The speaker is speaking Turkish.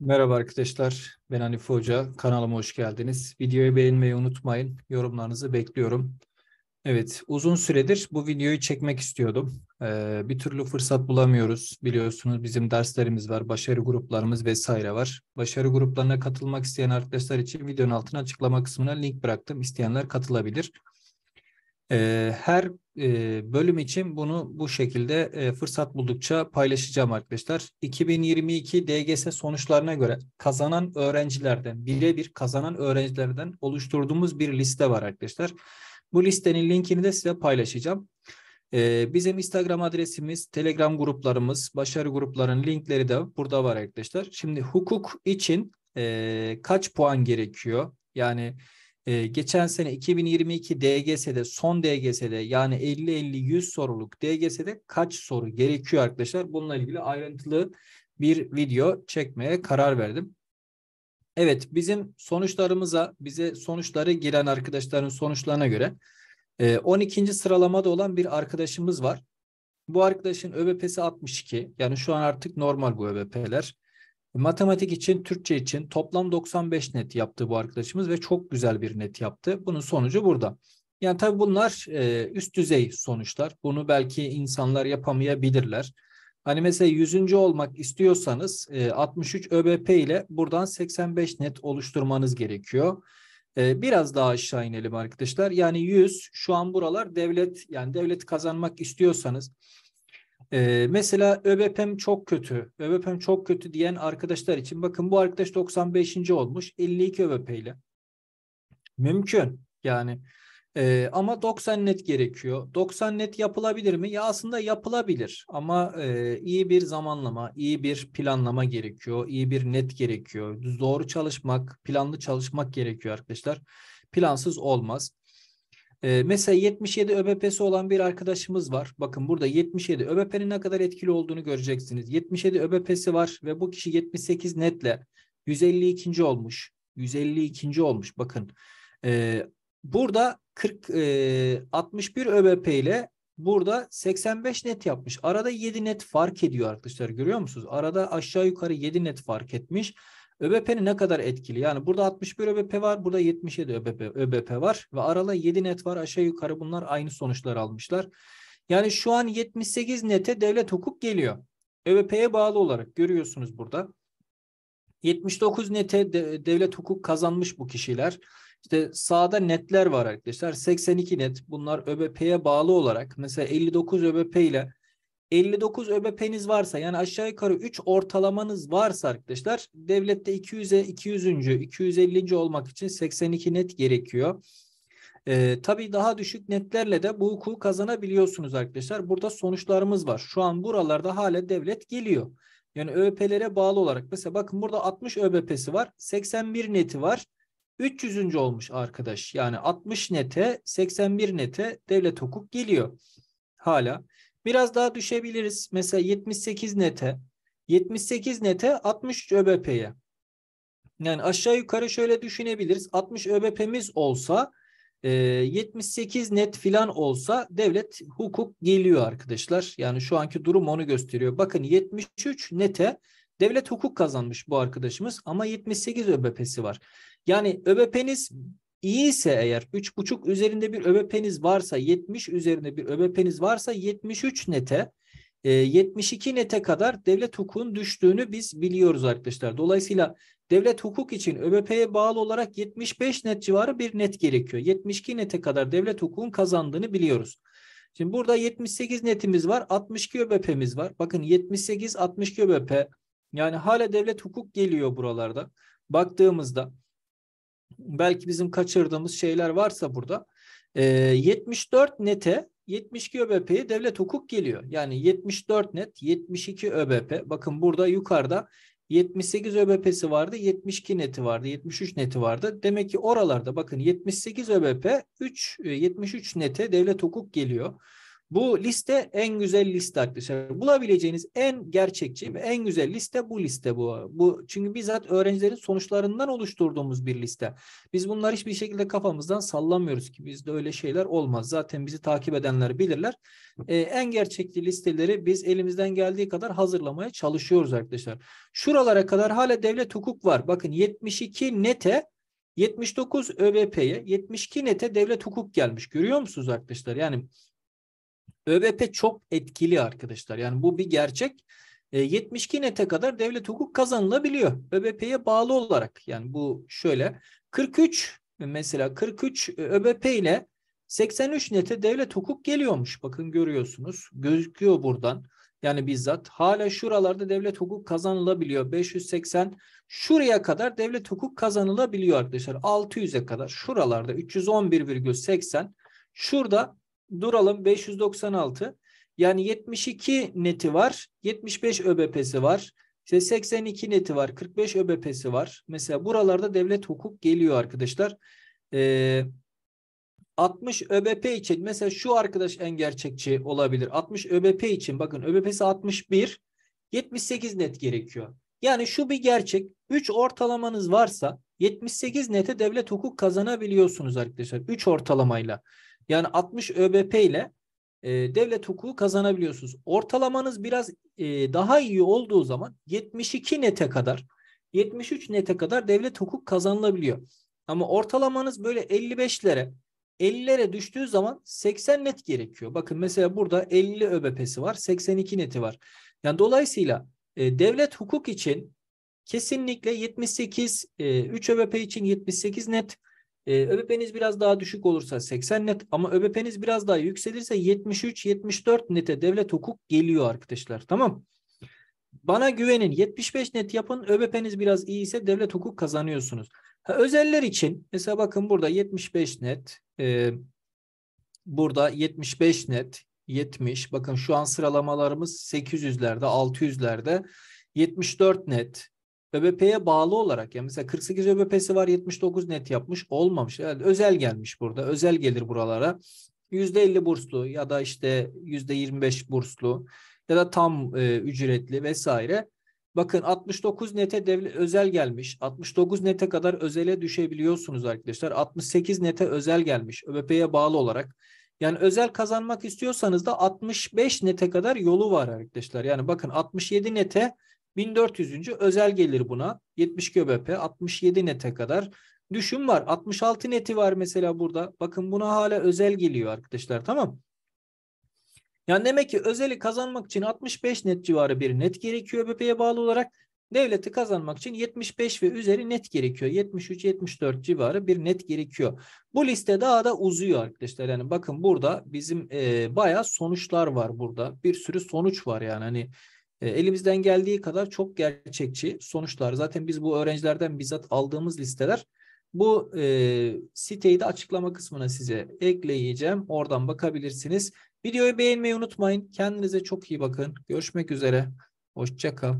Merhaba arkadaşlar, ben Hanif Hoca. Kanalıma hoş geldiniz. Videoyu beğenmeyi unutmayın. Yorumlarınızı bekliyorum. Evet, uzun süredir bu videoyu çekmek istiyordum. Ee, bir türlü fırsat bulamıyoruz. Biliyorsunuz bizim derslerimiz var, başarı gruplarımız vesaire var. Başarı gruplarına katılmak isteyen arkadaşlar için videonun altına açıklama kısmına link bıraktım. İsteyenler katılabilir. Ee, her e, bölüm için bunu bu şekilde e, fırsat buldukça paylaşacağım arkadaşlar. 2022 DGS sonuçlarına göre kazanan öğrencilerden, birebir kazanan öğrencilerden oluşturduğumuz bir liste var arkadaşlar. Bu listenin linkini de size paylaşacağım. Ee, bizim Instagram adresimiz, Telegram gruplarımız, başarı gruplarının linkleri de burada var arkadaşlar. Şimdi hukuk için e, kaç puan gerekiyor? Yani... Ee, geçen sene 2022 DGS'de son DGS'de yani 50-50-100 soruluk DGS'de kaç soru gerekiyor arkadaşlar? Bununla ilgili ayrıntılı bir video çekmeye karar verdim. Evet bizim sonuçlarımıza bize sonuçları giren arkadaşların sonuçlarına göre 12. sıralamada olan bir arkadaşımız var. Bu arkadaşın ÖBP'si 62. Yani şu an artık normal bu ÖBP'ler. Matematik için, Türkçe için toplam 95 net yaptı bu arkadaşımız ve çok güzel bir net yaptı. Bunun sonucu burada. Yani tabii bunlar e, üst düzey sonuçlar. Bunu belki insanlar yapamayabilirler. Hani mesela 100. olmak istiyorsanız e, 63 ÖBP ile buradan 85 net oluşturmanız gerekiyor. E, biraz daha aşağı inelim arkadaşlar. Yani 100 şu an buralar devlet yani devlet kazanmak istiyorsanız ee, mesela ÖBP'm çok kötü, ÖBP'm çok kötü diyen arkadaşlar için bakın bu arkadaş 95. olmuş 52 ÖBP ile. Mümkün yani ee, ama 90 net gerekiyor. 90 net yapılabilir mi? Ya aslında yapılabilir ama e, iyi bir zamanlama, iyi bir planlama gerekiyor, iyi bir net gerekiyor. Doğru çalışmak, planlı çalışmak gerekiyor arkadaşlar. Plansız olmaz. Ee, mesela 77 ÖBP'si olan bir arkadaşımız var. Bakın burada 77 ÖBP'nin ne kadar etkili olduğunu göreceksiniz. 77 ÖBP'si var ve bu kişi 78 netle 152. olmuş. 152. olmuş bakın. Ee, e, burada 40 e, 61 ÖBP ile burada 85 net yapmış. Arada 7 net fark ediyor arkadaşlar görüyor musunuz? Arada aşağı yukarı 7 net fark etmiş. ÖBP'nin ne kadar etkili? Yani burada 61 ÖBP var, burada 77 ÖBP, ÖBP var ve arada 7 net var. Aşağı yukarı bunlar aynı sonuçlar almışlar. Yani şu an 78 nete devlet hukuk geliyor. ÖBP'ye bağlı olarak görüyorsunuz burada. 79 nete de, devlet hukuk kazanmış bu kişiler. İşte sağda netler var arkadaşlar. 82 net bunlar ÖBP'ye bağlı olarak. Mesela 59 ÖBP ile 59 ÖBP'niz varsa yani aşağı yukarı 3 ortalamanız varsa arkadaşlar devlette 200'e 200. 250. olmak için 82 net gerekiyor. Ee, tabii daha düşük netlerle de bu hukuku kazanabiliyorsunuz arkadaşlar. Burada sonuçlarımız var. Şu an buralarda hala devlet geliyor. Yani ÖBP'lere bağlı olarak mesela bakın burada 60 ÖBP'si var. 81 neti var. 300. olmuş arkadaş. Yani 60 nete 81 nete devlet hukuk geliyor. Hala. Biraz daha düşebiliriz. Mesela 78 nete. 78 nete 60 ÖBP'ye. Yani aşağı yukarı şöyle düşünebiliriz. 60 ÖBP'miz olsa 78 e, net filan olsa devlet hukuk geliyor arkadaşlar. Yani şu anki durum onu gösteriyor. Bakın 73 nete devlet hukuk kazanmış bu arkadaşımız ama 78 ÖBP'si var. Yani ÖBP'niz İyi ise eğer 3.5 üzerinde bir ÖBP'niz varsa 70 üzerinde bir ÖBP'niz varsa 73 nete 72 e, nete kadar devlet hukukun düştüğünü biz biliyoruz arkadaşlar. Dolayısıyla devlet hukuk için ÖBP'ye bağlı olarak 75 net civarı bir net gerekiyor. 72 nete kadar devlet hukukun kazandığını biliyoruz. Şimdi burada 78 netimiz var, 62 ÖBP'miz var. Bakın 78, 62 ÖBP. Yani hala devlet hukuk geliyor buralarda baktığımızda belki bizim kaçırdığımız şeyler varsa burada e, ee, 74 nete 72 ÖBP'ye devlet hukuk geliyor. Yani 74 net 72 ÖBP. Bakın burada yukarıda 78 ÖBP'si vardı, 72 neti vardı, 73 neti vardı. Demek ki oralarda bakın 78 ÖBP 3 73 e, nete devlet hukuk geliyor. Bu liste en güzel liste arkadaşlar. Bulabileceğiniz en gerçekçi ve en güzel liste bu liste bu. Bu çünkü bizzat öğrencilerin sonuçlarından oluşturduğumuz bir liste. Biz bunları hiçbir şekilde kafamızdan sallamıyoruz ki bizde öyle şeyler olmaz. Zaten bizi takip edenler bilirler. Ee, en gerçekli listeleri biz elimizden geldiği kadar hazırlamaya çalışıyoruz arkadaşlar. Şuralara kadar hala devlet hukuk var. Bakın 72 nete 79 ÖBP'ye 72 nete devlet hukuk gelmiş. Görüyor musunuz arkadaşlar? Yani ÖBP çok etkili arkadaşlar. Yani bu bir gerçek. E, 72 nete kadar devlet hukuk kazanılabiliyor. ÖBP'ye bağlı olarak. Yani bu şöyle 43 mesela 43 e, ÖBP ile 83 nete devlet hukuk geliyormuş. Bakın görüyorsunuz. Gözüküyor buradan. Yani bizzat hala şuralarda devlet hukuk kazanılabiliyor. 580 şuraya kadar devlet hukuk kazanılabiliyor arkadaşlar. 600'e kadar şuralarda 311,80 şurada duralım 596. Yani 72 neti var. 75 ÖBP'si var. İşte 82 neti var. 45 ÖBP'si var. Mesela buralarda devlet hukuk geliyor arkadaşlar. Ee, 60 ÖBP için mesela şu arkadaş en gerçekçi olabilir. 60 ÖBP için bakın ÖBP'si 61. 78 net gerekiyor. Yani şu bir gerçek. 3 ortalamanız varsa 78 nete devlet hukuk kazanabiliyorsunuz arkadaşlar. 3 ortalamayla. Yani 60 ÖBP ile e, devlet hukuku kazanabiliyorsunuz. Ortalamanız biraz e, daha iyi olduğu zaman 72 nete kadar 73 nete kadar devlet hukuk kazanılabiliyor. Ama ortalamanız böyle 55'lere 50'lere düştüğü zaman 80 net gerekiyor. Bakın mesela burada 50 ÖBP'si var, 82 neti var. Yani dolayısıyla e, devlet hukuk için kesinlikle 78 e, 3 ÖBP için 78 net, e, ee, ÖBP'niz biraz daha düşük olursa 80 net ama ÖBP'niz biraz daha yükselirse 73-74 nete devlet hukuk geliyor arkadaşlar. Tamam Bana güvenin 75 net yapın ÖBP'niz biraz iyi ise devlet hukuk kazanıyorsunuz. Ha, özeller için mesela bakın burada 75 net e, burada 75 net 70 bakın şu an sıralamalarımız 800'lerde 600'lerde 74 net ÖBP'ye bağlı olarak ya mesela 48 ÖBP'si var 79 net yapmış olmamış. Yani özel gelmiş burada. Özel gelir buralara. %50 burslu ya da işte %25 burslu ya da tam e, ücretli vesaire. Bakın 69 nete devlet özel gelmiş. 69 nete kadar özele düşebiliyorsunuz arkadaşlar. 68 nete özel gelmiş ÖBP'ye bağlı olarak. Yani özel kazanmak istiyorsanız da 65 nete kadar yolu var arkadaşlar. Yani bakın 67 nete 1400. özel gelir buna. 70 göbep 67 nete kadar. düşün var. 66 neti var mesela burada. Bakın buna hala özel geliyor arkadaşlar tamam yani demek ki özeli kazanmak için 65 net civarı bir net gerekiyor ÖBP'ye bağlı olarak. Devleti kazanmak için 75 ve üzeri net gerekiyor. 73-74 civarı bir net gerekiyor. Bu liste daha da uzuyor arkadaşlar. Yani bakın burada bizim e, bayağı sonuçlar var burada. Bir sürü sonuç var yani. Hani e, elimizden geldiği kadar çok gerçekçi sonuçlar. Zaten biz bu öğrencilerden bizzat aldığımız listeler. Bu e, siteyi de açıklama kısmına size ekleyeceğim. Oradan bakabilirsiniz. Videoyu beğenmeyi unutmayın. Kendinize çok iyi bakın. Görüşmek üzere. Hoşçakal.